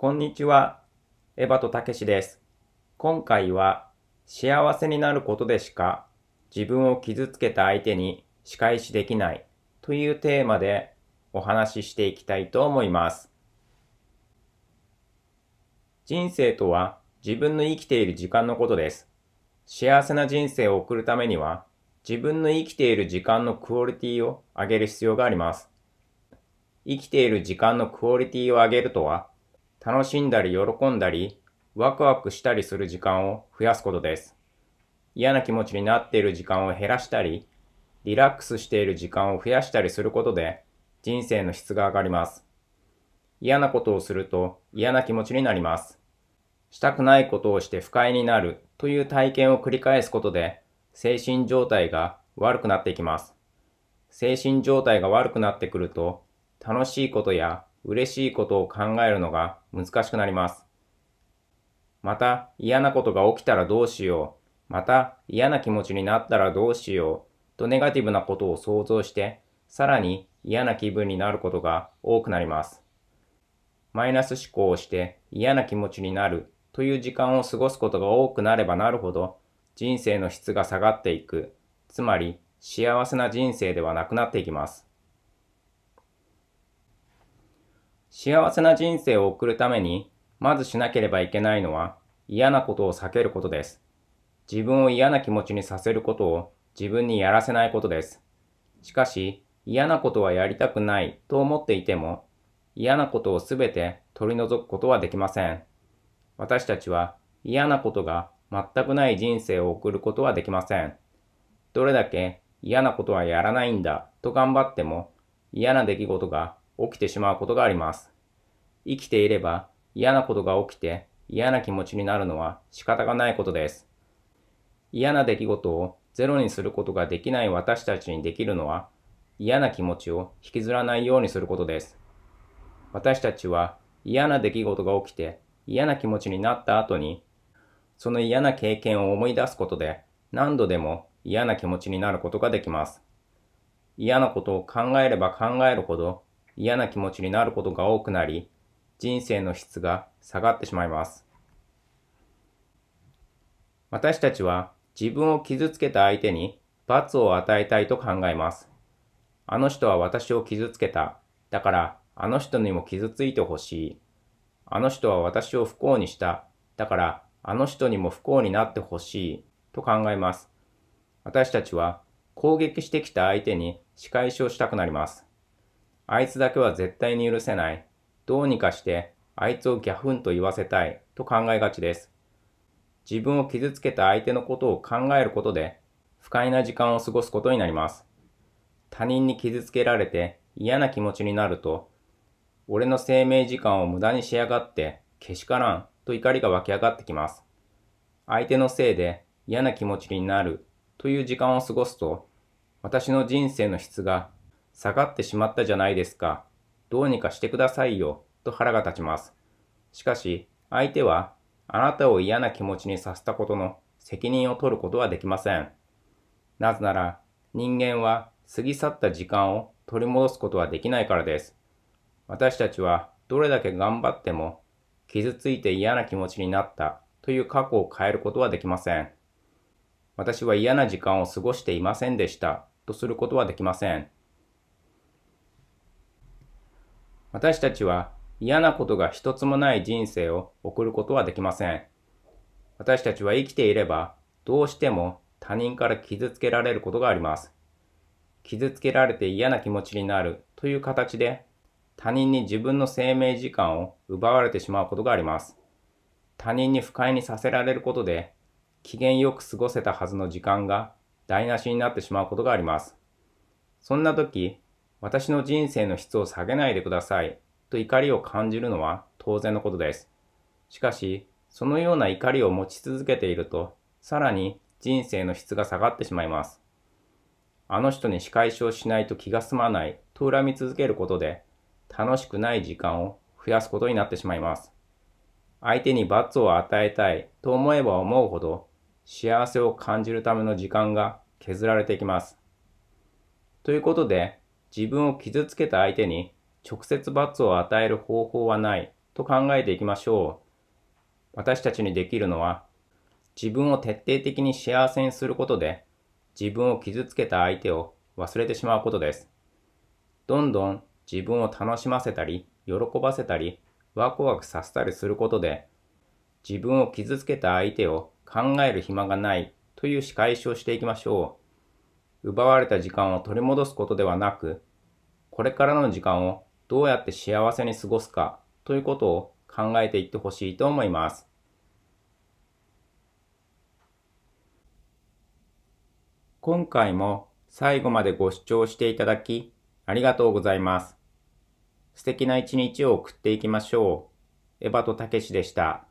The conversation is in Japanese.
こんにちは。エバとたけしです。今回は幸せになることでしか自分を傷つけた相手に仕返しできないというテーマでお話ししていきたいと思います。人生とは自分の生きている時間のことです。幸せな人生を送るためには自分の生きている時間のクオリティを上げる必要があります。生きている時間のクオリティを上げるとは楽しんだり喜んだり、ワクワクしたりする時間を増やすことです。嫌な気持ちになっている時間を減らしたり、リラックスしている時間を増やしたりすることで、人生の質が上がります。嫌なことをすると嫌な気持ちになります。したくないことをして不快になるという体験を繰り返すことで、精神状態が悪くなっていきます。精神状態が悪くなってくると、楽しいことや嬉しいことを考えるのが難しくなります。また嫌なことが起きたらどうしよう、また嫌な気持ちになったらどうしようとネガティブなことを想像して、さらに嫌な気分になることが多くなります。マイナス思考をして嫌な気持ちになるという時間を過ごすことが多くなればなるほど人生の質が下がっていく、つまり幸せな人生ではなくなっていきます。幸せな人生を送るために、まずしなければいけないのは、嫌なことを避けることです。自分を嫌な気持ちにさせることを自分にやらせないことです。しかし、嫌なことはやりたくないと思っていても、嫌なことをすべて取り除くことはできません。私たちは嫌なことが全くない人生を送ることはできません。どれだけ嫌なことはやらないんだと頑張っても、嫌な出来事が起きてしまうことがあります。生きていれば嫌なことが起きて嫌な気持ちになるのは仕方がないことです。嫌な出来事をゼロにすることができない私たちにできるのは嫌な気持ちを引きずらないようにすることです。私たちは嫌な出来事が起きて嫌な気持ちになった後にその嫌な経験を思い出すことで何度でも嫌な気持ちになることができます。嫌なことを考えれば考えるほど嫌な気持ちになることが多くなり、人生の質が下がってしまいます。私たちは自分を傷つけた相手に罰を与えたいと考えます。あの人は私を傷つけた。だからあの人にも傷ついてほしい。あの人は私を不幸にした。だからあの人にも不幸になってほしい。と考えます。私たちは攻撃してきた相手に仕返しをしたくなります。あいつだけは絶対に許せない。どうにかしてあいつをギャフンと言わせたいと考えがちです。自分を傷つけた相手のことを考えることで不快な時間を過ごすことになります。他人に傷つけられて嫌な気持ちになると、俺の生命時間を無駄にしやがってけしからんと怒りが湧き上がってきます。相手のせいで嫌な気持ちになるという時間を過ごすと、私の人生の質が下がってしまったじゃないですか。どうにかしてくださいよ、と腹が立ちます。しかし、相手は、あなたを嫌な気持ちにさせたことの責任を取ることはできません。なぜなら、人間は過ぎ去った時間を取り戻すことはできないからです。私たちはどれだけ頑張っても傷ついて嫌な気持ちになったという過去を変えることはできません。私は嫌な時間を過ごしていませんでしたとすることはできません。私たちは嫌なことが一つもない人生を送ることはできません。私たちは生きていれば、どうしても他人から傷つけられることがあります。傷つけられて嫌な気持ちになるという形で、他人に自分の生命時間を奪われてしまうことがあります。他人に不快にさせられることで、機嫌よく過ごせたはずの時間が台無しになってしまうことがあります。そんな時、私の人生の質を下げないでくださいと怒りを感じるのは当然のことです。しかし、そのような怒りを持ち続けていると、さらに人生の質が下がってしまいます。あの人に仕返しをしないと気が済まないと恨み続けることで、楽しくない時間を増やすことになってしまいます。相手に罰を与えたいと思えば思うほど、幸せを感じるための時間が削られていきます。ということで、自分を傷つけた相手に直接罰を与える方法はないと考えていきましょう。私たちにできるのは、自分を徹底的に幸せにすることで、自分を傷つけた相手を忘れてしまうことです。どんどん自分を楽しませたり、喜ばせたり、ワクワクさせたりすることで、自分を傷つけた相手を考える暇がないという仕返しをしていきましょう。奪われた時間を取り戻すことではなく、これからの時間をどうやって幸せに過ごすかということを考えていってほしいと思います。今回も最後までご視聴していただきありがとうございます。素敵な一日を送っていきましょう。エバとたけしでした。